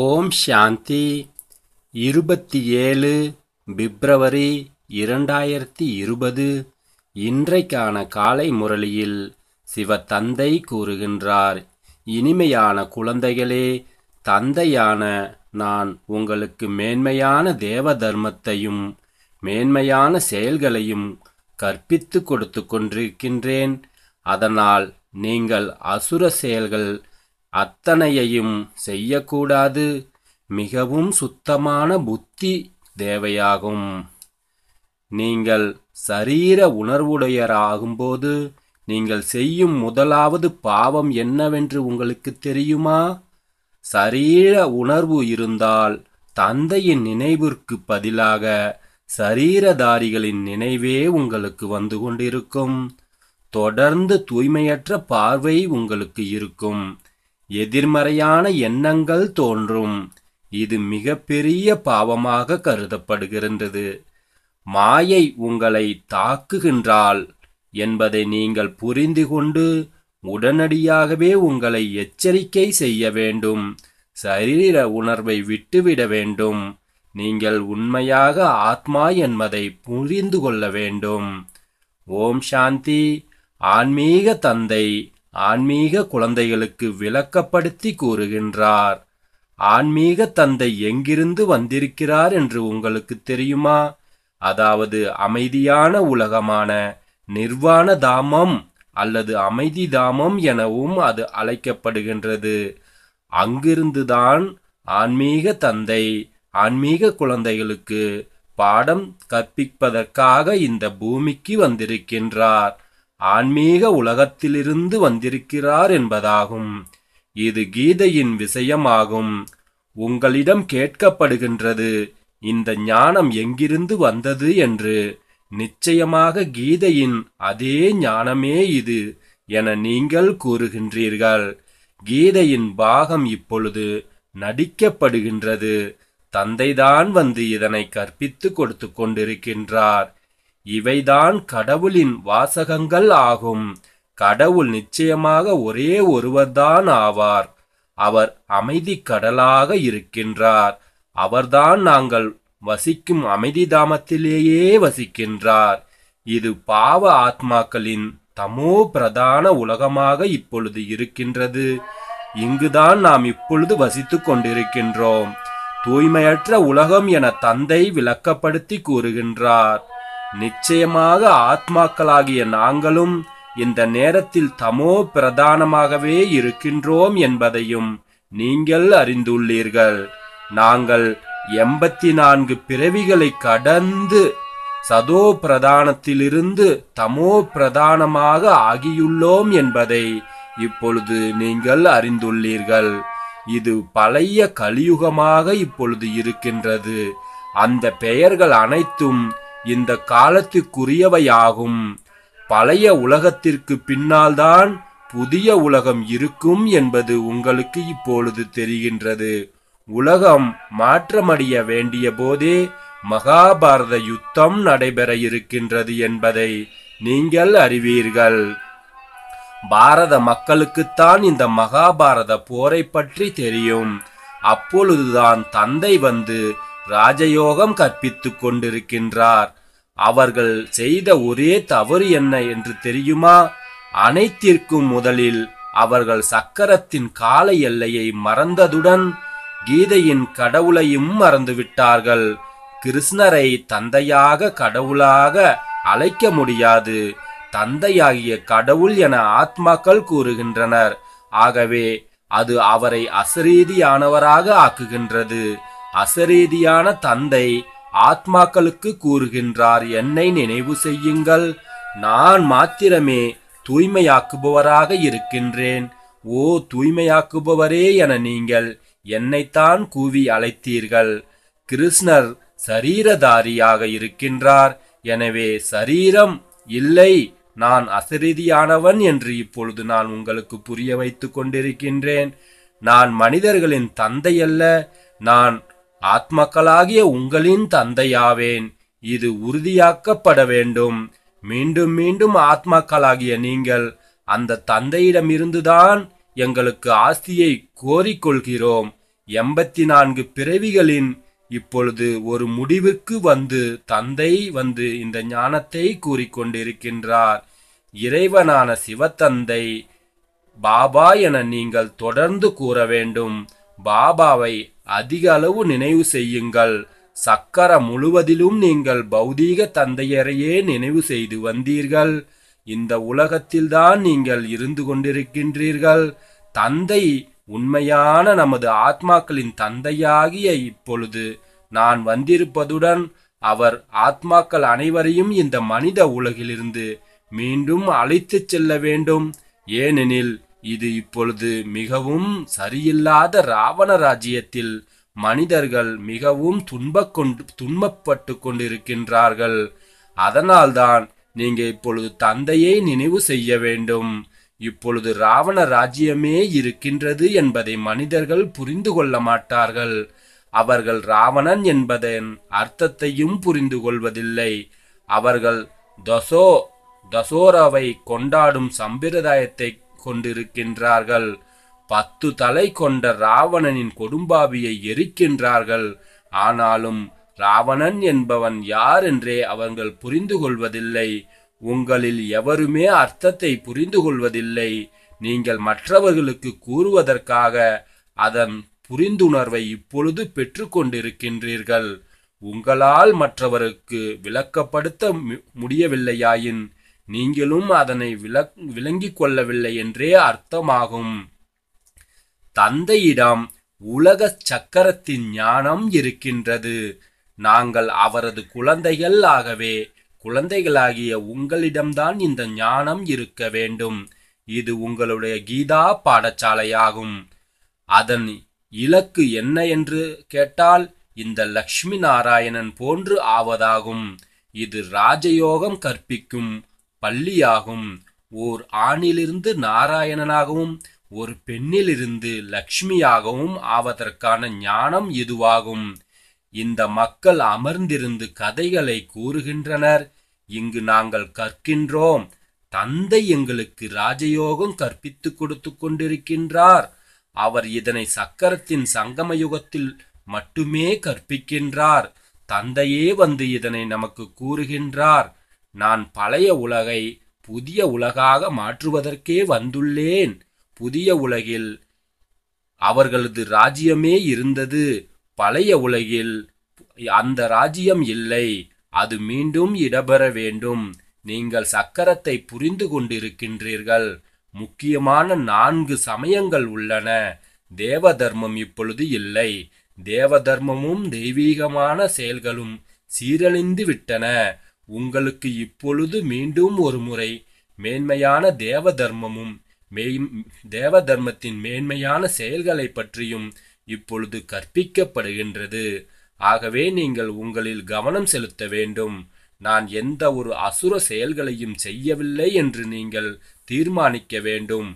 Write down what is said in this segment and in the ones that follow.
ஓம் சாந்தி இருபத்தி ஏழு பிப்ரவரி இரண்டாயிரத்தி இருபது இன்றைக்கான காலை முரளியில் சிவத்தந்தை கூறுகின்றார் இனிமையான குழந்தைகளே தந்தையான நான் உங்களுக்கு மேன்மையான தேவ தர்மத்தையும் மேன்மையான செயல்களையும் கற்பித்து கொடுத்து கொண்டிருக்கின்றேன் அதனால் நீங்கள் அசுர செயல்கள் அத்தனையையும் செய்யக்கூடாது மிகவும் சுத்தமான புத்தி தேவையாகும் நீங்கள் சரீர உணர்வுடையராகும்போது நீங்கள் செய்யும் முதலாவது பாவம் என்னவென்று உங்களுக்கு தெரியுமா சரீர உணர்வு இருந்தால் தந்தையின் நினைவிற்கு பதிலாக சரீரதாரிகளின் நினைவே உங்களுக்கு வந்து கொண்டிருக்கும் தொடர்ந்து தூய்மையற்ற பார்வை உங்களுக்கு இருக்கும் எதிர்மறையான எண்ணங்கள் தோன்றும் இது மிகப்பெரிய பாவமாக கருதப்படுகின்றது மாயை உங்களை தாக்குகின்றால் என்பதை நீங்கள் புரிந்து கொண்டு உடனடியாகவே உங்களை எச்சரிக்கை செய்ய வேண்டும் சரீர உணர்வை விட்டுவிட வேண்டும் நீங்கள் உண்மையாக ஆத்மா என்பதை புரிந்து கொள்ள வேண்டும் ஓம் சாந்தி ஆன்மீக தந்தை ஆன்மீக குழந்தைகளுக்கு விளக்கப்படுத்தி கூறுகின்றார் ஆன்மீக தந்தை எங்கிருந்து வந்திருக்கிறார் என்று உங்களுக்கு தெரியுமா அதாவது அமைதியான உலகமான நிர்வாண தாமம் அல்லது அமைதி தாமம் எனவும் அது அழைக்கப்படுகின்றது அங்கிருந்துதான் ஆன்மீக தந்தை ஆன்மீக குழந்தைகளுக்கு பாடம் கற்பிப்பதற்காக இந்த பூமிக்கு வந்திருக்கின்றார் ஆன்மீக உலகத்திலிருந்து வந்திருக்கிறார் என்பதாகும் இது கீதையின் விஷயமாகும் உங்களிடம் கேட்கப்படுகின்றது இந்த ஞானம் எங்கிருந்து வந்தது என்று நிச்சயமாக கீதையின் அதே ஞானமே இது என நீங்கள் கூறுகின்றீர்கள் கீதையின் பாகம் இப்பொழுது நடிக்கப்படுகின்றது தந்தைதான் வந்து இதனை கற்பித்து கொடுத்து கொண்டிருக்கின்றார் இவைதான் கடவுளின் வாசகங்கள் ஆகும் கடவுள் நிச்சயமாக ஒரே ஒருவர்தான் ஆவார் அவர் அமைதி கடலாக இருக்கின்றார் அவர்தான் நாங்கள் வசிக்கும் அமைதி தாமத்திலேயே வசிக்கின்றார் இது பாவ ஆத்மாக்களின் தமோ பிரதான உலகமாக இப்பொழுது இருக்கின்றது இங்குதான் நாம் இப்பொழுது வசித்துக் கொண்டிருக்கின்றோம் தூய்மையற்ற உலகம் என தந்தை விளக்கப்படுத்தி கூறுகின்றார் நிச்சயமாக ஆத்மாக்களாகிய நாங்களும் இந்த நேரத்தில் தமோ பிரதானமாகவே இருக்கின்றோம் என்பதையும் நீங்கள் அறிந்துள்ளீர்கள் நாங்கள் எண்பத்தி நான்கு பிறவிகளை கடந்து சதோ பிரதானத்திலிருந்து தமோ பிரதானமாக ஆகியுள்ளோம் என்பதை இப்பொழுது நீங்கள் அறிந்துள்ளீர்கள் இது பழைய கலியுகமாக இப்பொழுது இருக்கின்றது அந்த பெயர்கள் அனைத்தும் இந்த காலத்துக்குரியவையாகும் பழைய உலகத்திற்கு பின்னால்தான் புதிய உலகம் இருக்கும் என்பது உங்களுக்கு இப்பொழுது தெரிகின்றது உலகம் மாற்றமடைய வேண்டிய போதே மகாபாரத யுத்தம் நடைபெற இருக்கின்றது என்பதை நீங்கள் அறிவீர்கள் பாரத மக்களுக்குத்தான் இந்த மகாபாரத போரை பற்றி தெரியும் அப்பொழுதுதான் தந்தை வந்து ராஜயோகம் கற்பித்துக் கொண்டிருக்கின்றார் அவர்கள் செய்த ஒரே தவறு என்ன என்று தெரியுமா அனைத்திற்கும் முதலில் அவர்கள் சக்கரத்தின் கால எல்லையை மறந்ததுடன் கீதையின் கடவுளையும் மறந்துவிட்டார்கள் கிருஷ்ணரை தந்தையாக கடவுளாக அழைக்க முடியாது தந்தையாகிய கடவுள் என ஆத்மாக்கள் கூறுகின்றனர் ஆகவே அது அவரை அசரீதியானவராக ஆக்குகின்றது அசரீதியான தந்தை ஆத்மாக்களுக்கு கூறுகின்றார் என்னை நினைவு செய்யுங்கள் நான் மாத்திரமே தூய்மையாக்குபவராக இருக்கின்றேன் ஓ தூய்மையாக்குபவரே என நீங்கள் என்னைத்தான் கூவி அழைத்தீர்கள் கிருஷ்ணர் சரீரதாரியாக இருக்கின்றார் எனவே சரீரம் இல்லை நான் அசரீதியானவன் என்று இப்பொழுது நான் உங்களுக்கு புரிய வைத்துக் கொண்டிருக்கின்றேன் நான் மனிதர்களின் தந்தை அல்ல நான் ஆத்மக்களாகிய உங்களின் தந்தையாவேன் இது உறுதியாக்கப்பட வேண்டும் மீண்டும் மீண்டும் ஆத்மாக்களாகிய நீங்கள் அந்த தந்தையிடமிருந்துதான் எங்களுக்கு ஆஸ்தியை கோரிக்கொள்கிறோம் எண்பத்தி நான்கு பிறவிகளின் இப்பொழுது ஒரு முடிவுக்கு வந்து தந்தை வந்து இந்த ஞானத்தை கூறிக்கொண்டிருக்கின்றார் இறைவனான சிவத்தந்தை பாபா என நீங்கள் தொடர்ந்து கூற வேண்டும் பாபாவை அதிக அளவு நினைவு செய்யுங்கள் சக்கர முழுவதிலும் நீங்கள் பௌதீக தந்தையரையே நினைவு செய்து வந்தீர்கள் இந்த உலகத்தில்தான் நீங்கள் இருந்து கொண்டிருக்கின்றீர்கள் தந்தை உண்மையான நமது ஆத்மாக்களின் தந்தையாகிய இப்பொழுது நான் வந்திருப்பதுடன் அவர் ஆத்மாக்கள் அனைவரையும் இந்த மனித உலகிலிருந்து மீண்டும் அழைத்துச் செல்ல வேண்டும் ஏனெனில் இது இப்பொழுது மிகவும் சரியில்லாத ராவண ராஜ்யத்தில் மனிதர்கள் மிகவும் துன்ப கொண்டு துன்பப்பட்டு கொண்டிருக்கின்றார்கள் அதனால்தான் நீங்க இப்பொழுது தந்தையை நினைவு செய்ய வேண்டும் இப்பொழுது ராவண ராஜ்யமே இருக்கின்றது என்பதை மனிதர்கள் புரிந்து கொள்ள மாட்டார்கள் அவர்கள் ராவணன் என்பதன் அர்த்தத்தையும் புரிந்து கொள்வதில்லை அவர்கள் தசோ தசோராவை கொண்டாடும் சம்பிரதாயத்தை கொண்டிருக்கின்றார்கள் பத்து தலை கொண்ட ராவணனின் கொடும்பாவியை எரிக்கின்றார்கள் ஆனாலும் ராவணன் என்பவன் யார் என்றே அவர்கள் புரிந்து கொள்வதில்லை உங்களில் எவருமே அர்த்தத்தை புரிந்து கொள்வதில்லை நீங்கள் மற்றவர்களுக்கு கூறுவதற்காக அதன் புரிந்துணர்வை இப்பொழுது பெற்றுக்கொண்டிருக்கின்றீர்கள் உங்களால் மற்றவருக்கு விளக்கப்படுத்த முடியவில்லையாயின் நீங்களும் அதனை விளங்கிக் கொள்ளவில்லை என்றே அர்த்தமாகும் தந்தையிடம் உலக சக்கரத்தின் ஞானம் இருக்கின்றது நாங்கள் அவரது குழந்தைகள் ஆகவே குழந்தைகளாகிய உங்களிடம்தான் இந்த ஞானம் இருக்க வேண்டும் இது உங்களுடைய கீதா பாடசாலையாகும் அதன் இலக்கு என்ன என்று கேட்டால் இந்த லக்ஷ்மி நாராயணன் போன்று ஆவதாகும் இது ராஜயோகம் கற்பிக்கும் பள்ளியாகும் ஓர் ஆணிலிருந்து நாராயணனாகவும் ஒரு பெண்ணிலிருந்து லக்ஷ்மியாகவும் ஆவதற்கான ஞானம் இதுவாகும் இந்த மக்கள் அமர்ந்திருந்து கதைகளை கூறுகின்றனர் இங்கு நாங்கள் கற்கின்றோம் தந்தை எங்களுக்கு ராஜயோகம் கற்பித்து கொடுத்து கொண்டிருக்கின்றார் அவர் இதனை சக்கரத்தின் சங்கம யுகத்தில் மட்டுமே கற்பிக்கின்றார் தந்தையே வந்து இதனை நமக்கு கூறுகின்றார் நான் பழைய உலகை புதிய உலகாக மாற்றுவதற்கே வந்துள்ளேன் புதிய உலகில் அவர்களது ராஜ்யமே இருந்தது பழைய உலகில் அந்த ராஜ்யம் இல்லை அது மீண்டும் இடம்பெற வேண்டும் நீங்கள் சக்கரத்தை புரிந்து கொண்டிருக்கின்றீர்கள் முக்கியமான நான்கு சமயங்கள் உள்ளன தேவ தர்மம் இப்பொழுது இல்லை தேவ தர்மமும் தெய்வீகமான செயல்களும் சீரழிந்து விட்டன உங்களுக்கு இப்பொழுது மீண்டும் ஒரு முறை மேன்மையான தேவ தர்மமும் தேவ தர்மத்தின் மேன்மையான செயல்களை பற்றியும் இப்பொழுது கற்பிக்கப்படுகின்றது ஆகவே நீங்கள் உங்களில் கவனம் செலுத்த வேண்டும் நான் எந்த ஒரு அசுர செயல்களையும் செய்யவில்லை என்று நீங்கள் தீர்மானிக்க வேண்டும்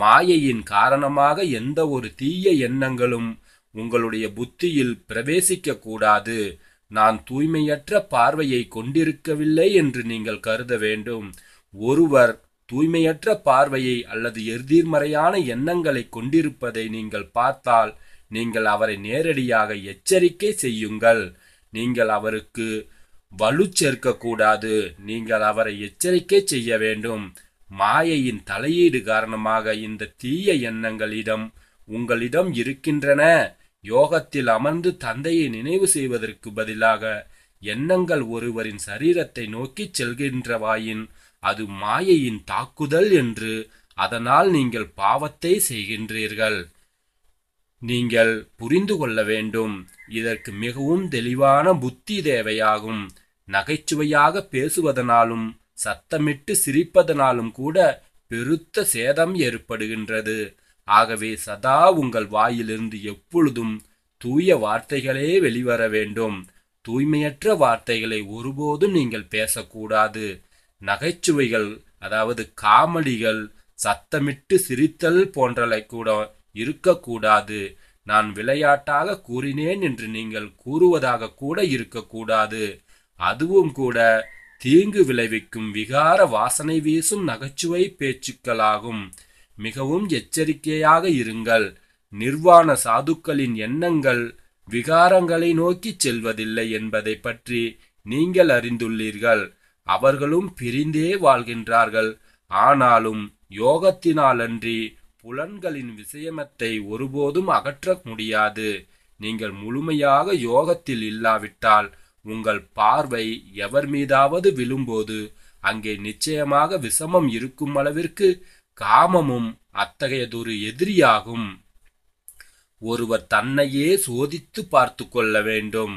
மாயையின் காரணமாக எந்த ஒரு தீய எண்ணங்களும் உங்களுடைய புத்தியில் பிரவேசிக்க கூடாது நான் தூய்மையற்ற பார்வையை கொண்டிருக்கவில்லை என்று நீங்கள் கருத வேண்டும் ஒருவர் தூய்மையற்ற பார்வையை அல்லது எதிர்மறையான எண்ணங்களை கொண்டிருப்பதை நீங்கள் பார்த்தால் நீங்கள் அவரை நேரடியாக எச்சரிக்கை செய்யுங்கள் நீங்கள் அவருக்கு வலு சேர்க்கக்கூடாது நீங்கள் அவரை எச்சரிக்கை செய்ய வேண்டும் மாயையின் தலையீடு காரணமாக இந்த தீய எண்ணங்களிடம் உங்களிடம் இருக்கின்றன யோகத்தில் அமர்ந்து தந்தையை நினைவு செய்வதற்கு பதிலாக எண்ணங்கள் ஒருவரின் சரீரத்தை நோக்கிச் செல்கின்றவாயின் அது மாயையின் தாக்குதல் என்று அதனால் நீங்கள் பாவத்தை செய்கின்றீர்கள் நீங்கள் புரிந்து கொள்ள வேண்டும் இதற்கு மிகவும் தெளிவான புத்தி தேவையாகும் நகைச்சுவையாக பேசுவதனாலும் சத்தமிட்டு சிரிப்பதனாலும் கூட பெருத்த சேதம் ஏற்படுகின்றது ஆகவே சதா உங்கள் வாயிலிருந்து எப்பொழுதும் தூய வார்த்தைகளே வெளிவர வேண்டும் தூய்மையற்ற வார்த்தைகளை ஒருபோதும் நீங்கள் பேசக்கூடாது நகைச்சுவைகள் அதாவது காமெடிகள் சத்தமிட்டு சிரித்தல் போன்றவை கூட இருக்கக்கூடாது நான் விளையாட்டாக கூறினேன் என்று நீங்கள் கூறுவதாக கூட இருக்கக்கூடாது அதுவும் கூட தீங்கு விளைவிக்கும் விகார வாசனை வீசும் நகைச்சுவை பேச்சுக்களாகும் மிகவும் எச்சரிக்கையாக இருங்கள் நிர்வாண சாதுக்களின் எண்ணங்கள் விகாரங்களை நோக்கி செல்வதில்லை என்பதை பற்றி நீங்கள் அறிந்துள்ளீர்கள் அவர்களும் பிரிந்தே வாழ்கின்றார்கள் ஆனாலும் யோகத்தினாலன்றி புலன்களின் விஷயமத்தை ஒருபோதும் அகற்ற முடியாது நீங்கள் முழுமையாக யோகத்தில் இல்லாவிட்டால் உங்கள் பார்வை எவர் மீதாவது விழும்போது அங்கே நிச்சயமாக விஷமம் இருக்கும் அளவிற்கு காமமும் அத்தகையதொரு எதிரியாகும் ஒருவர் தன்னையே சோதித்து பார்த்து கொள்ள வேண்டும்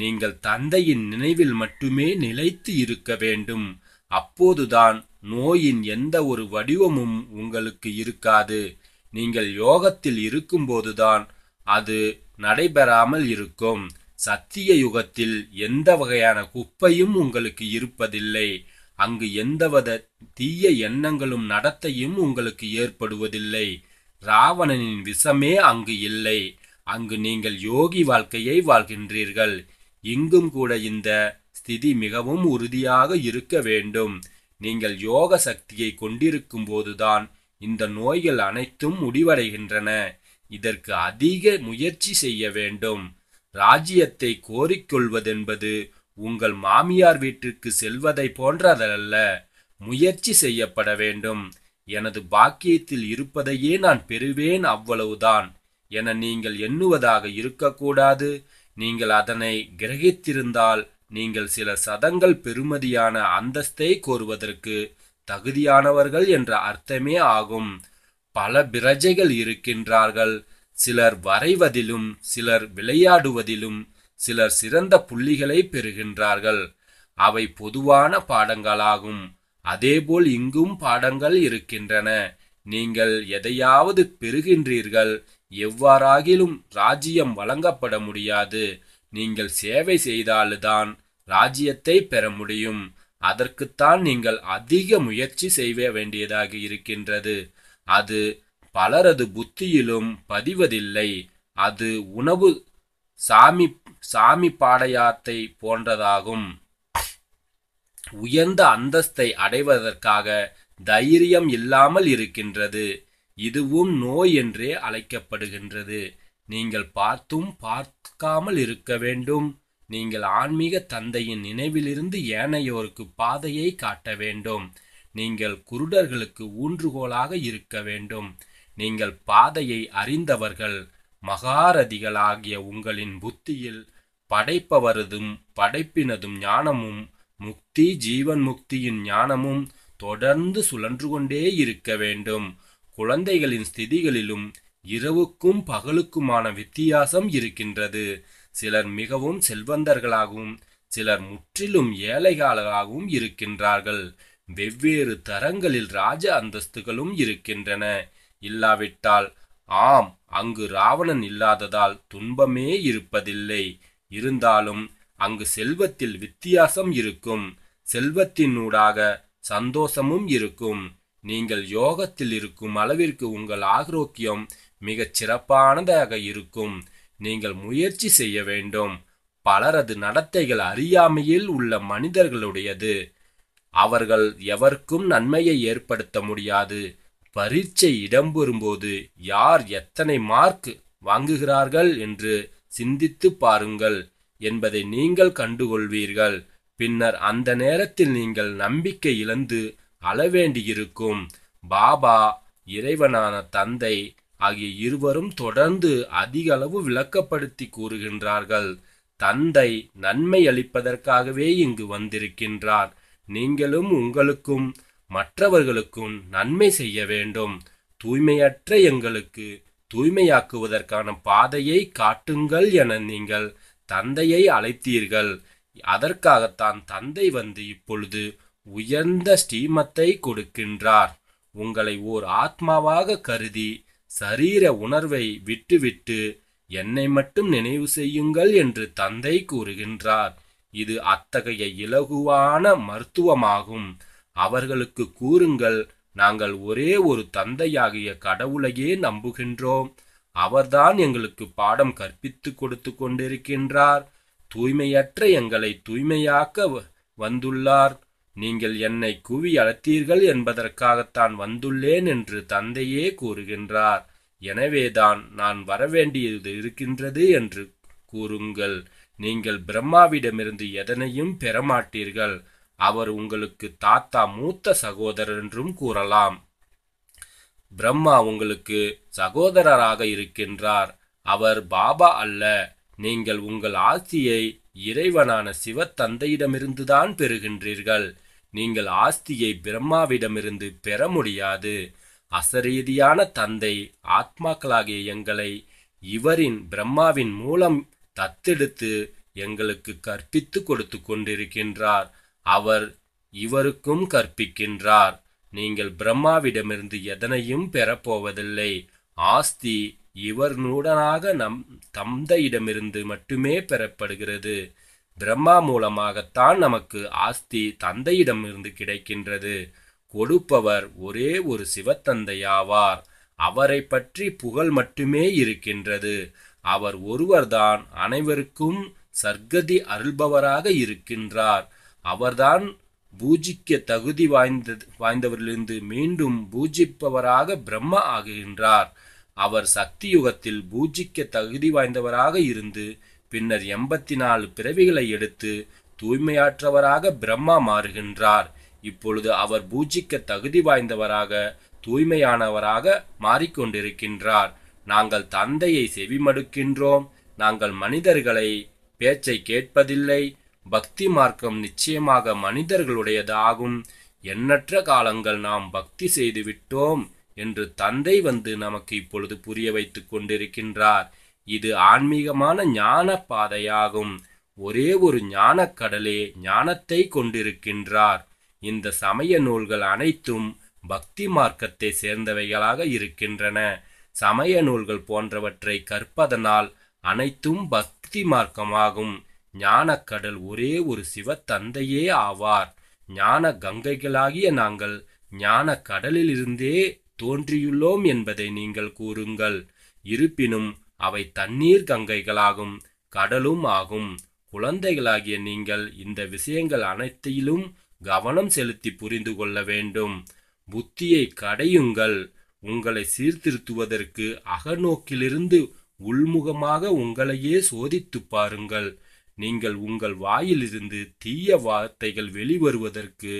நீங்கள் தந்தையின் நினைவில் மட்டுமே நிலைத்து இருக்க வேண்டும் அப்போதுதான் நோயின் எந்த ஒரு வடிவமும் உங்களுக்கு இருக்காது நீங்கள் யோகத்தில் இருக்கும்போதுதான் அது நடைபெறாமல் இருக்கும் சத்திய யுகத்தில் எந்த வகையான குப்பையும் உங்களுக்கு இருப்பதில்லை அங்கு எந்தவித தீய எண்ணங்களும் நடத்தையும் உங்களுக்கு ஏற்படுவதில்லை ராவணனின் விஷமே அங்கு இல்லை அங்கு நீங்கள் யோகி வாழ்க்கையை வாழ்கின்றீர்கள் இங்கும் கூட இந்த ஸ்திதி மிகவும் உறுதியாக இருக்க வேண்டும் நீங்கள் யோக சக்தியை கொண்டிருக்கும் போதுதான் இந்த நோய்கள் அனைத்தும் முடிவடைகின்றன இதற்கு அதிக முயற்சி செய்ய வேண்டும் ராஜ்யத்தை கோரிக்கொள்வதென்பது உங்கள் மாமியார் வீட்டிற்கு செல்வதை போன்றதல்ல முயற்சி செய்யப்பட வேண்டும் எனது பாக்கியத்தில் இருப்பதையே நான் பெறுவேன் அவ்வளவுதான் என நீங்கள் எண்ணுவதாக இருக்கக்கூடாது நீங்கள் அதனை கிரகித்திருந்தால் நீங்கள் சில சதங்கள் பெறுமதியான அந்தஸ்தை கோருவதற்கு தகுதியானவர்கள் என்ற அர்த்தமே ஆகும் பல பிரஜைகள் இருக்கின்றார்கள் சிலர் வரைவதிலும் சிலர் விளையாடுவதிலும் சிலர் சிறந்த புள்ளிகளை பெறுகின்றார்கள் அவை பொதுவான பாடங்களாகும் அதேபோல் இங்கும் பாடங்கள் இருக்கின்றன நீங்கள் எதையாவது பெறுகின்றீர்கள் எவ்வாறாகிலும் ராஜ்யம் வழங்கப்பட முடியாது நீங்கள் சேவை செய்தால்தான் ராஜ்யத்தை பெற முடியும் அதற்குத்தான் நீங்கள் அதிக முயற்சி செய்ய வேண்டியதாக இருக்கின்றது அது பலரது புத்தியிலும் பதிவதில்லை அது உணவு சாமி சாமி பாடையாத்தை போன்றதாகும் உயர்ந்த அந்தஸ்தை அடைவதற்காக தைரியம் இல்லாமல் இருக்கின்றது இதுவும் நோய் என்றே அழைக்கப்படுகின்றது நீங்கள் பார்த்தும் பார்க்காமல் இருக்க வேண்டும் நீங்கள் ஆன்மீக தந்தையின் நினைவிலிருந்து ஏனையோருக்கு பாதையை காட்ட வேண்டும் நீங்கள் குருடர்களுக்கு ஊன்றுகோலாக இருக்க வேண்டும் நீங்கள் பாதையை அறிந்தவர்கள் மகாரதிகளாகிய உங்களின் புத்தியில் படைப்பவரதும் படைப்பினதும் ஞானமும் முக்தி ஜீவன் முக்தியின் ஞானமும் தொடர்ந்து சுழன்று கொண்டே இருக்க வேண்டும் குழந்தைகளின் ஸ்திதிகளிலும் இரவுக்கும் பகலுக்குமான வித்தியாசம் இருக்கின்றது சிலர் மிகவும் செல்வந்தர்களாகவும் சிலர் முற்றிலும் ஏழைகளாகவும் இருக்கின்றார்கள் வெவ்வேறு தரங்களில் ராஜ அந்தஸ்துகளும் இருக்கின்றன இல்லாவிட்டால் ஆம் அங்கு ராவணன் இல்லாததால் துன்பமே இருப்பதில்லை இருந்தாலும் அங்கு செல்வத்தில் வித்தியாசம் இருக்கும் செல்வத்தினூடாக சந்தோஷமும் இருக்கும் நீங்கள் யோகத்தில் இருக்கும் அளவிற்கு உங்கள் ஆரோக்கியம் மிகச் சிறப்பானதாக இருக்கும் நீங்கள் முயற்சி செய்ய வேண்டும் பலரது நடத்தைகள் அறியாமையில் உள்ள மனிதர்களுடையது அவர்கள் எவருக்கும் நன்மையை ஏற்படுத்த முடியாது பரீட்சை இடம்பெறும்போது யார் எத்தனை மார்க் வாங்குகிறார்கள் என்று சிந்தித்து பாருங்கள் என்பதை நீங்கள் கண்டுகொள்வீர்கள் பின்னர் அந்த நேரத்தில் நீங்கள் நம்பிக்கை இழந்து அளவேண்டியிருக்கும் பாபா இறைவனான தந்தை ஆகிய இருவரும் தொடர்ந்து அதிக அளவு விளக்கப்படுத்தி கூறுகின்றார்கள் தந்தை நன்மை அளிப்பதற்காகவே இங்கு வந்திருக்கின்றார் நீங்களும் உங்களுக்கும் மற்றவர்களுக்கும் நன்மை செய்ய வேண்டும் தூய்மையற்ற எங்களுக்கு தூய்மையாக்குவதற்கான பாதையை காட்டுங்கள் என நீங்கள் தந்தையை அழைத்தீர்கள் அதற்காகத்தான் தந்தை வந்து இப்பொழுது உயர்ந்த ஸ்டீமத்தை கொடுக்கின்றார் உங்களை ஓர் ஆத்மாவாக கருதி சரீர உணர்வை விட்டுவிட்டு என்னை மட்டும் நினைவு செய்யுங்கள் என்று தந்தை கூறுகின்றார் இது அத்தகைய இலகுவான மருத்துவமாகும் அவர்களுக்கு கூறுங்கள் நாங்கள் ஒரே ஒரு தந்தையாகிய கடவுளையே நம்புகின்றோம் அவர்தான் எங்களுக்கு பாடம் கற்பித்து கொடுத்து கொண்டிருக்கின்றார் தூய்மையற்ற எங்களை தூய்மையாக்க வந்துள்ளார் நீங்கள் என்னை குவி அழைத்தீர்கள் என்பதற்காகத்தான் வந்துள்ளேன் என்று தந்தையே கூறுகின்றார் எனவேதான் நான் வரவேண்டியது இருக்கின்றது என்று கூறுங்கள் நீங்கள் பிரம்மாவிடமிருந்து எதனையும் பெறமாட்டீர்கள் அவர் உங்களுக்கு தாத்தா மூத்த சகோதரர் என்றும் கூறலாம் பிரம்மா உங்களுக்கு சகோதரராக இருக்கின்றார் அவர் பாபா அல்ல நீங்கள் உங்கள் ஆஸ்தியை இறைவனான சிவத்தந்தையிடமிருந்துதான் பெறுகின்றீர்கள் நீங்கள் ஆஸ்தியை பிரம்மாவிடமிருந்து பெற முடியாது அசரீதியான தந்தை ஆத்மாக்களாகிய எங்களை இவரின் பிரம்மாவின் மூலம் தத்தெடுத்து எங்களுக்கு கற்பித்து கொடுத்து கொண்டிருக்கின்றார் அவர் இவருக்கும் கற்பிக்கின்றார் நீங்கள் பிரம்மாவிடமிருந்து எதனையும் பெறப்போவதில்லை ஆஸ்தி நூடனாக நம் தந்தையிடமிருந்து மட்டுமே பெறப்படுகிறது பிரம்மா மூலமாகத்தான் நமக்கு ஆஸ்தி தந்தையிடமிருந்து கிடைக்கின்றது கொடுப்பவர் ஒரே ஒரு சிவத்தந்தையாவார் அவரை பற்றி புகழ் மட்டுமே இருக்கின்றது அவர் ஒருவர்தான் அனைவருக்கும் சர்க்கதி அருள்பவராக இருக்கின்றார் அவர்தான் பூஜிக்க தகுதி வாய்ந்தது வாய்ந்தவரிலிருந்து மீண்டும் பூஜிப்பவராக பிரம்மா ஆகுகின்றார் அவர் சக்தி யுகத்தில் பூஜிக்க தகுதி வாய்ந்தவராக இருந்து பின்னர் எண்பத்தி நாலு பிறவிகளை எடுத்து தூய்மையாற்றவராக பிரம்மா மாறுகின்றார் இப்பொழுது அவர் பூஜிக்க தகுதி வாய்ந்தவராக தூய்மையானவராக மாறிக்கொண்டிருக்கின்றார் நாங்கள் தந்தையை செவிமடுக்கின்றோம் நாங்கள் மனிதர்களை பேச்சை கேட்பதில்லை பக்தி மார்க்கம் நிச்சயமாக மனிதர்களுடையதாகும் எண்ணற்ற காலங்கள் நாம் பக்தி செய்து விட்டோம் என்று தந்தை வந்து நமக்கு இப்பொழுது புரிய வைத்து கொண்டிருக்கின்றார் இது ஆன்மீகமான ஞான பாதையாகும் ஒரே ஒரு ஞானக்கடலே ஞானத்தை கொண்டிருக்கின்றார் இந்த சமய நூல்கள் அனைத்தும் பக்தி மார்க்கத்தை சேர்ந்தவைகளாக இருக்கின்றன சமய நூல்கள் போன்றவற்றை கற்பதனால் அனைத்தும் பக்தி மார்க்கமாகும் ஞானக்கடல் ஒரே ஒரு சிவத்தந்தையே ஆவார் ஞான கங்கைகளாகிய நாங்கள் ஞான கடலிலிருந்தே தோன்றியுள்ளோம் என்பதை நீங்கள் கூறுங்கள் இருப்பினும் அவை தண்ணீர் கங்கைகளாகும் கடலும் ஆகும் குழந்தைகளாகிய நீங்கள் இந்த விஷயங்கள் அனைத்திலும் கவனம் செலுத்தி புரிந்து கொள்ள வேண்டும் புத்தியை கடையுங்கள் உங்களை சீர்திருத்துவதற்கு அகநோக்கிலிருந்து உள்முகமாக உங்களையே சோதித்து பாருங்கள் நீங்கள் உங்கள் வாயிலிருந்து தீய வார்த்தைகள் வெளிவருவதற்கு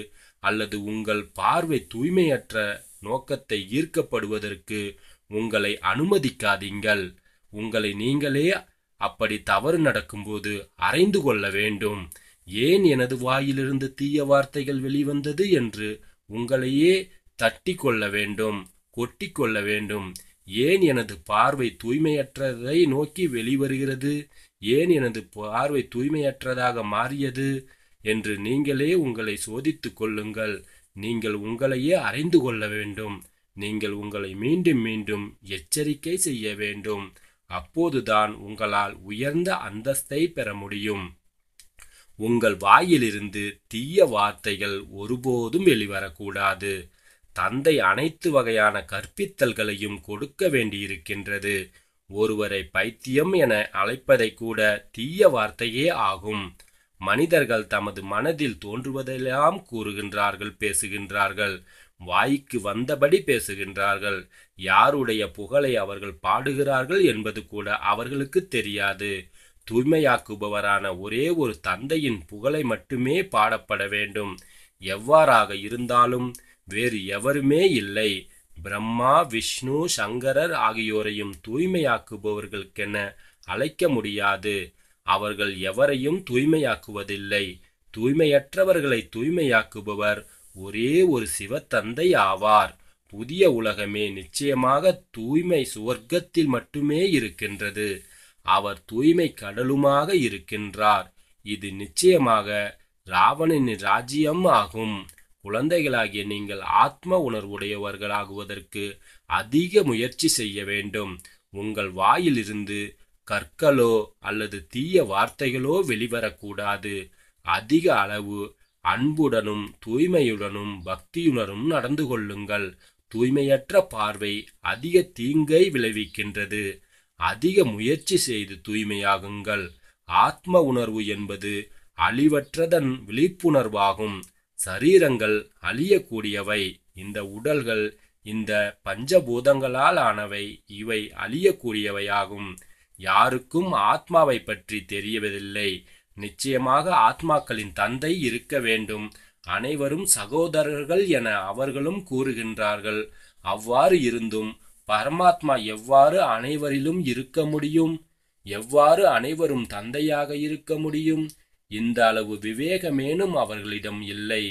அல்லது உங்கள் பார்வை தூய்மையற்ற நோக்கத்தை ஈர்க்கப்படுவதற்கு உங்களை அனுமதிக்காதீங்கள் உங்களை நீங்களே அப்படி தவறு நடக்கும்போது அறைந்து கொள்ள வேண்டும் ஏன் எனது வாயிலிருந்து தீய வார்த்தைகள் வெளிவந்தது என்று உங்களையே தட்டி கொள்ள வேண்டும் கொட்டி கொள்ள வேண்டும் ஏன் எனது பார்வை தூய்மையற்றதை நோக்கி வெளிவருகிறது ஏன் எனது பார்வை தூய்மையற்றதாக மாறியது என்று நீங்களே உங்களை சோதித்து கொள்ளுங்கள் நீங்கள் உங்களையே அறிந்து கொள்ள வேண்டும் நீங்கள் உங்களை மீண்டும் மீண்டும் எச்சரிக்கை செய்ய வேண்டும் அப்போதுதான் உங்களால் உயர்ந்த அந்தஸ்தை பெற முடியும் உங்கள் வாயிலிருந்து தீய வார்த்தைகள் ஒருபோதும் வெளிவரக்கூடாது தந்தை அனைத்து வகையான கற்பித்தல்களையும் கொடுக்க வேண்டியிருக்கின்றது ஒருவரை பைத்தியம் என அழைப்பதை கூட தீய வார்த்தையே ஆகும் மனிதர்கள் தமது மனதில் தோன்றுவதெல்லாம் கூறுகின்றார்கள் பேசுகின்றார்கள் வாய்க்கு வந்தபடி பேசுகின்றார்கள் யாருடைய புகழை அவர்கள் பாடுகிறார்கள் என்பது கூட அவர்களுக்கு தெரியாது தூய்மையாக்குபவரான ஒரே ஒரு தந்தையின் புகழை மட்டுமே பாடப்பட வேண்டும் எவ்வாறாக இருந்தாலும் வேறு எவருமே இல்லை பிரம்மா விஷ்ணு சங்கரர் ஆகியோரையும் தூய்மையாக்குபவர்களுக்கென அழைக்க முடியாது அவர்கள் எவரையும் தூய்மையாக்குவதில்லை தூய்மையற்றவர்களை தூய்மையாக்குபவர் ஒரே ஒரு சிவத்தந்தை ஆவார் புதிய உலகமே நிச்சயமாக தூய்மை சுவர்க்கத்தில் மட்டுமே இருக்கின்றது அவர் தூய்மை கடலுமாக இருக்கின்றார் இது நிச்சயமாக ராவணனின் ராஜ்யம் ஆகும் குழந்தைகளாகிய நீங்கள் ஆத்ம உணர்வுடையவர்களாகுவதற்கு அதிக முயற்சி செய்ய வேண்டும் உங்கள் வாயிலிருந்து கற்களோ அல்லது தீய வார்த்தைகளோ வெளிவரக்கூடாது அதிக அளவு அன்புடனும் தூய்மையுடனும் பக்தியுடனும் நடந்து கொள்ளுங்கள் தூய்மையற்ற பார்வை அதிக தீங்கை விளைவிக்கின்றது அதிக முயற்சி செய்து தூய்மையாகுங்கள் ஆத்ம உணர்வு என்பது அழிவற்றதன் விழிப்புணர்வாகும் சரீரங்கள் அழியக்கூடியவை இந்த உடல்கள் இந்த பஞ்சபூதங்களால் ஆனவை இவை அழியக்கூடியவையாகும் யாருக்கும் ஆத்மாவை பற்றி தெரியவதில்லை நிச்சயமாக ஆத்மாக்களின் தந்தை இருக்க வேண்டும் அனைவரும் சகோதரர்கள் என அவர்களும் கூறுகின்றார்கள் அவ்வாறு இருந்தும் பரமாத்மா எவ்வாறு அனைவரிலும் இருக்க முடியும் எவ்வாறு அனைவரும் தந்தையாக இருக்க முடியும் இந்த அளவு விவேகமேனும் அவர்களிடம் இல்லை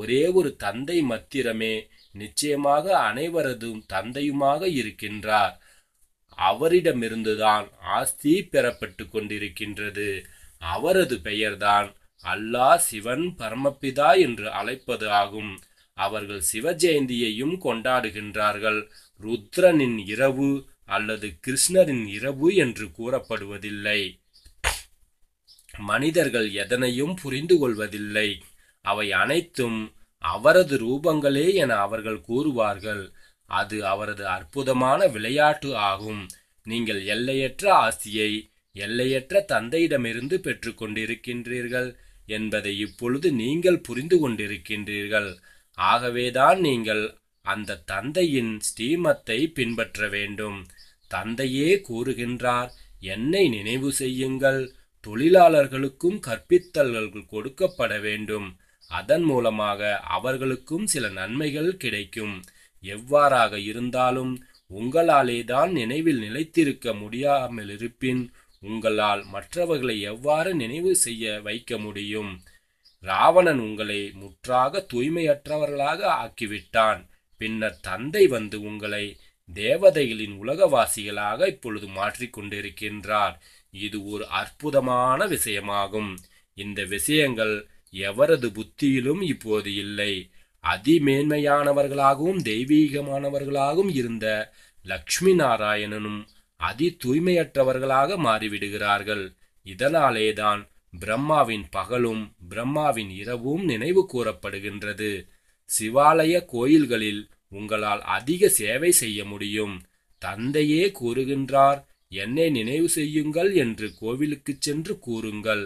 ஒரே ஒரு தந்தை மத்திரமே நிச்சயமாக அனைவரதும் தந்தையுமாக இருக்கின்றார் அவரிடமிருந்துதான் ஆஸ்தி பெறப்பட்டு கொண்டிருக்கின்றது அவரது பெயர்தான் அல்லாஹ் சிவன் பரமபிதா என்று அழைப்பது ஆகும் அவர்கள் சிவ ஜெயந்தியையும் கொண்டாடுகின்றார்கள் ருத்ரனின் இரவு அல்லது கிருஷ்ணரின் இரவு என்று கூறப்படுவதில்லை மனிதர்கள் எதனையும் புரிந்து கொள்வதில்லை அவை அனைத்தும் அவரது ரூபங்களே என அவர்கள் கூறுவார்கள் அது அவரது அற்புதமான விளையாட்டு ஆகும் நீங்கள் எல்லையற்ற ஆசியை எல்லையற்ற தந்தையிடமிருந்து பெற்றுக்கொண்டிருக்கின்றீர்கள் என்பதை இப்பொழுது நீங்கள் புரிந்து கொண்டிருக்கின்றீர்கள் ஆகவேதான் நீங்கள் அந்த தந்தையின் ஸ்டீமத்தை பின்பற்ற வேண்டும் தந்தையே கூறுகின்றார் என்னை நினைவு செய்யுங்கள் தொழிலாளர்களுக்கும் கற்பித்தல்கள் கொடுக்கப்பட வேண்டும் அதன் மூலமாக அவர்களுக்கும் சில நன்மைகள் கிடைக்கும் எவ்வாறாக இருந்தாலும் உங்களாலே தான் நினைவில் நிலைத்திருக்க முடியாமல் இருப்பின் உங்களால் மற்றவர்களை எவ்வாறு நினைவு செய்ய வைக்க முடியும் ராவணன் உங்களை முற்றாக தூய்மையற்றவர்களாக ஆக்கிவிட்டான் பின்னர் தந்தை வந்து உங்களை தேவதைகளின் உலகவாசிகளாக இப்பொழுது மாற்றிக்கொண்டிருக்கின்றார் இது ஒரு அற்புதமான விஷயமாகும் இந்த விஷயங்கள் எவரது புத்தியிலும் இப்போது இல்லை அதிமேன்மையானவர்களாகவும் தெய்வீகமானவர்களாகவும் இருந்த லக்ஷ்மி நாராயணனும் அதி தூய்மையற்றவர்களாக மாறிவிடுகிறார்கள் இதனாலே தான் பிரம்மாவின் பகலும் பிரம்மாவின் இரவும் நினைவு கூறப்படுகின்றது சிவாலய கோயில்களில் உங்களால் அதிக சேவை செய்ய முடியும் தந்தையே கூறுகின்றார் என்னை நினைவு செய்யுங்கள் என்று கோவிலுக்கு சென்று கூறுங்கள்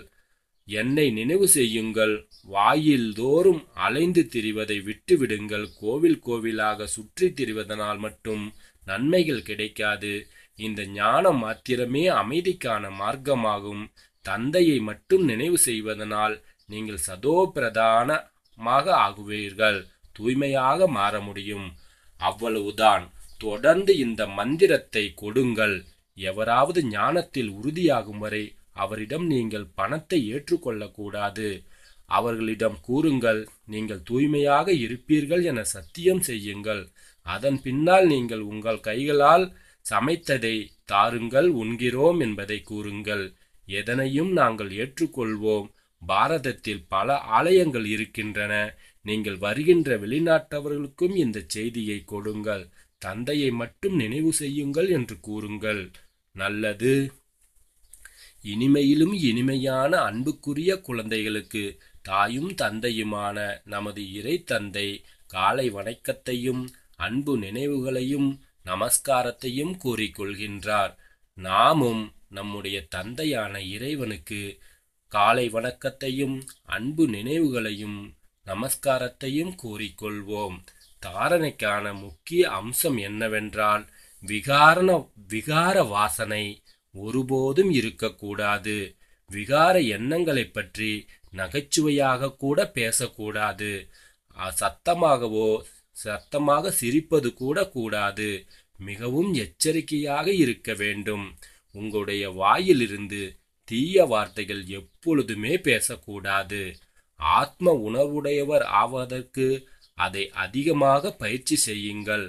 என்னை நினைவு செய்யுங்கள் வாயில் தோறும் அலைந்து திரிவதை விட்டுவிடுங்கள் கோவில் கோவிலாக சுற்றி திரிவதனால் மட்டும் நன்மைகள் கிடைக்காது இந்த ஞானம் மாத்திரமே அமைதிக்கான மார்க்கமாகும் தந்தையை மட்டும் நினைவு செய்வதனால் நீங்கள் சதோபிரதானமாக ஆகுவீர்கள் தூய்மையாக மாற முடியும் அவ்வளவுதான் தொடர்ந்து இந்த மந்திரத்தை கொடுங்கள் எவராவது ஞானத்தில் உறுதியாகும் வரை அவரிடம் நீங்கள் பணத்தை ஏற்றுக்கொள்ளக்கூடாது அவர்களிடம் கூறுங்கள் நீங்கள் தூய்மையாக இருப்பீர்கள் என சத்தியம் செய்யுங்கள் அதன் பின்னால் நீங்கள் உங்கள் கைகளால் சமைத்ததை தாருங்கள் உண்கிறோம் என்பதை கூறுங்கள் எதனையும் நாங்கள் ஏற்றுக்கொள்வோம் பாரதத்தில் பல ஆலயங்கள் இருக்கின்றன நீங்கள் வருகின்ற வெளிநாட்டவர்களுக்கும் இந்த செய்தியை கொடுங்கள் தந்தையை மட்டும் நினைவு செய்யுங்கள் என்று கூறுங்கள் நல்லது இனிமையிலும் இனிமையான அன்புக்குரிய குழந்தைகளுக்கு தாயும் தந்தையுமான நமது இறை தந்தை காலை வணக்கத்தையும் அன்பு நினைவுகளையும் நமஸ்காரத்தையும் கூறிக்கொள்கின்றார் நாமும் நம்முடைய தந்தையான இறைவனுக்கு காலை வணக்கத்தையும் அன்பு நினைவுகளையும் நமஸ்காரத்தையும் கூறிக்கொள்வோம் தாரணைக்கான முக்கிய அம்சம் என்னவென்றால் விகாரண விகார வாசனை ஒருபோதும் இருக்கக்கூடாது விகார எண்ணங்களை பற்றி நகைச்சுவையாக கூட பேசக்கூடாது சத்தமாகவோ சத்தமாக சிரிப்பது கூட கூடாது மிகவும் எச்சரிக்கையாக இருக்க வேண்டும் உங்களுடைய வாயிலிருந்து தீய வார்த்தைகள் எப்பொழுதுமே பேசக்கூடாது ஆத்ம உணர்வுடையவர் ஆவதற்கு அதை அதிகமாக பயிற்சி செய்யுங்கள்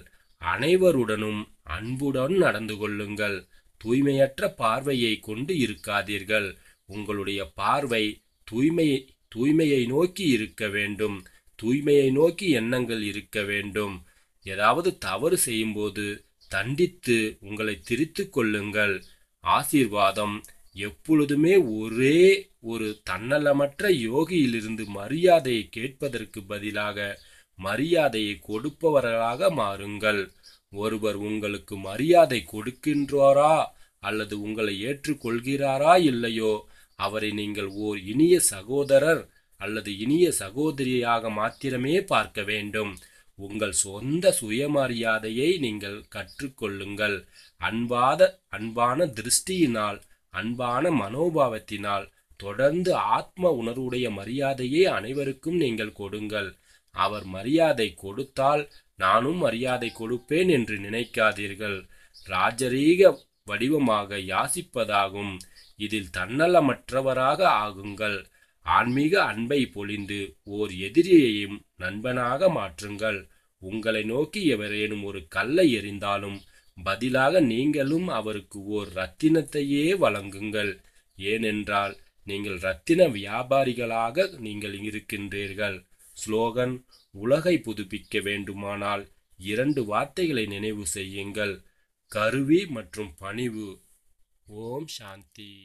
அனைவருடனும் அன்புடன் நடந்து கொள்ளுங்கள் தூய்மையற்ற பார்வையை கொண்டு இருக்காதீர்கள் உங்களுடைய பார்வை தூய்மை தூய்மையை நோக்கி இருக்க வேண்டும் தூய்மையை நோக்கி எண்ணங்கள் இருக்க வேண்டும் ஏதாவது தவறு செய்யும்போது தண்டித்து உங்களை திரித்து கொள்ளுங்கள் ஆசீர்வாதம் எப்பொழுதுமே ஒரே ஒரு தன்னலமற்ற யோகியிலிருந்து மரியாதையை கேட்பதற்கு பதிலாக மரியாதையை கொடுப்பவர்களாக மாறுங்கள் ஒருவர் உங்களுக்கு மரியாதை கொடுக்கின்றாரா அல்லது உங்களை ஏற்றுக்கொள்கிறாரா இல்லையோ அவரை நீங்கள் ஓர் இனிய சகோதரர் அல்லது இனிய சகோதரியாக மாத்திரமே பார்க்க வேண்டும் உங்கள் சொந்த சுயமரியாதையை நீங்கள் கற்றுக்கொள்ளுங்கள் அன்பாத அன்பான திருஷ்டியினால் அன்பான மனோபாவத்தினால் தொடர்ந்து ஆத்ம உணர்வுடைய மரியாதையே அனைவருக்கும் நீங்கள் கொடுங்கள் அவர் மரியாதை கொடுத்தால் நானும் மரியாதை கொடுப்பேன் என்று நினைக்காதீர்கள் ராஜரீக வடிவமாக யாசிப்பதாகும் இதில் தன்னலமற்றவராக ஆகுங்கள் ஆன்மீக அன்பை பொழிந்து ஓர் எதிரியையும் நண்பனாக மாற்றுங்கள் உங்களை நோக்கி எவரேனும் ஒரு கல்லை எறிந்தாலும் பதிலாக நீங்களும் அவருக்கு ஓர் ரத்தினத்தையே வழங்குங்கள் ஏனென்றால் நீங்கள் ரத்தின வியாபாரிகளாக நீங்கள் இருக்கின்றீர்கள் ஸ்லோகன் உலகை புதுப்பிக்க வேண்டுமானால் இரண்டு வார்த்தைகளை நினைவு செய்யுங்கள் கருவி மற்றும் பணிவு ஓம் சாந்தி